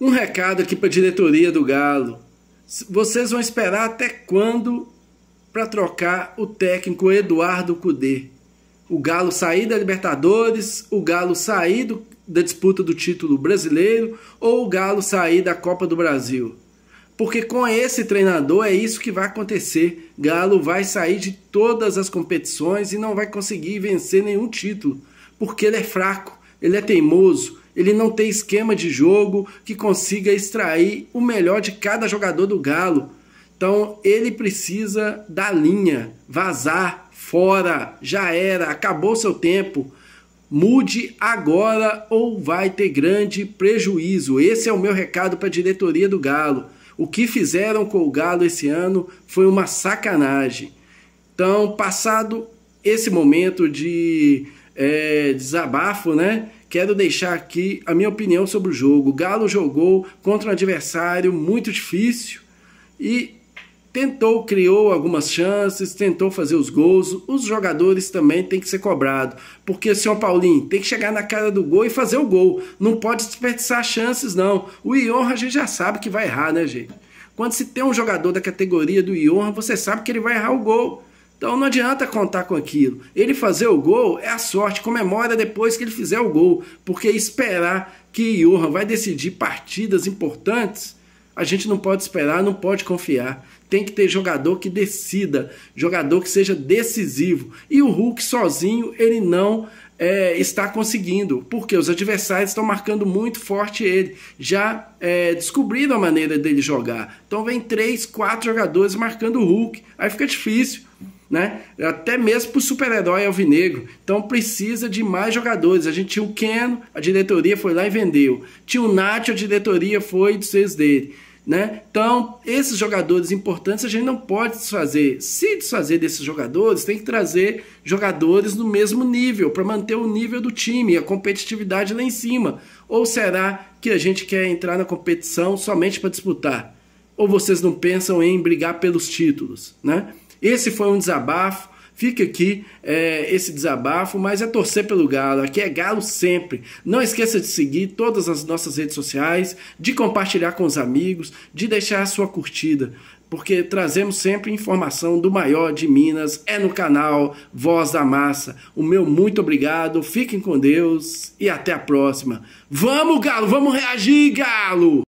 Um recado aqui para a diretoria do Galo. Vocês vão esperar até quando para trocar o técnico Eduardo Cudê? O Galo sair da Libertadores, o Galo sair do, da disputa do título brasileiro ou o Galo sair da Copa do Brasil? Porque com esse treinador é isso que vai acontecer. Galo vai sair de todas as competições e não vai conseguir vencer nenhum título, porque ele é fraco, ele é teimoso, ele não tem esquema de jogo que consiga extrair o melhor de cada jogador do Galo. Então ele precisa da linha, vazar fora, já era, acabou seu tempo. Mude agora ou vai ter grande prejuízo. Esse é o meu recado para a diretoria do Galo. O que fizeram com o Galo esse ano foi uma sacanagem. Então, passado esse momento de é, desabafo, né? Quero deixar aqui a minha opinião sobre o jogo. O Galo jogou contra um adversário muito difícil e tentou, criou algumas chances, tentou fazer os gols. Os jogadores também têm que ser cobrados, porque senhor Paulinho tem que chegar na cara do gol e fazer o gol. Não pode desperdiçar chances não. O Iorra a gente já sabe que vai errar, né, gente? Quando se tem um jogador da categoria do Iorra, você sabe que ele vai errar o gol. Então não adianta contar com aquilo. Ele fazer o gol é a sorte, comemora depois que ele fizer o gol, porque esperar que Johan vai decidir partidas importantes, a gente não pode esperar, não pode confiar. Tem que ter jogador que decida, jogador que seja decisivo. E o Hulk sozinho, ele não é, está conseguindo, porque os adversários estão marcando muito forte ele. Já é, descobriram a maneira dele jogar. Então vem três, quatro jogadores marcando o Hulk. Aí fica difícil né? Até mesmo para o super-herói alvinegro. Então precisa de mais jogadores. A gente tinha o Keno, a diretoria foi lá e vendeu. Tinha o Nath, a diretoria foi dos seus dele. Né? Então, esses jogadores importantes a gente não pode desfazer. Se desfazer desses jogadores, tem que trazer jogadores no mesmo nível, para manter o nível do time, a competitividade lá em cima. Ou será que a gente quer entrar na competição somente para disputar? Ou vocês não pensam em brigar pelos títulos? Né? Esse foi um desabafo. Fica aqui é, esse desabafo, mas é torcer pelo Galo. Aqui é Galo sempre. Não esqueça de seguir todas as nossas redes sociais, de compartilhar com os amigos, de deixar a sua curtida, porque trazemos sempre informação do maior de Minas. É no canal Voz da Massa. O meu muito obrigado, fiquem com Deus e até a próxima. Vamos, Galo! Vamos reagir, Galo!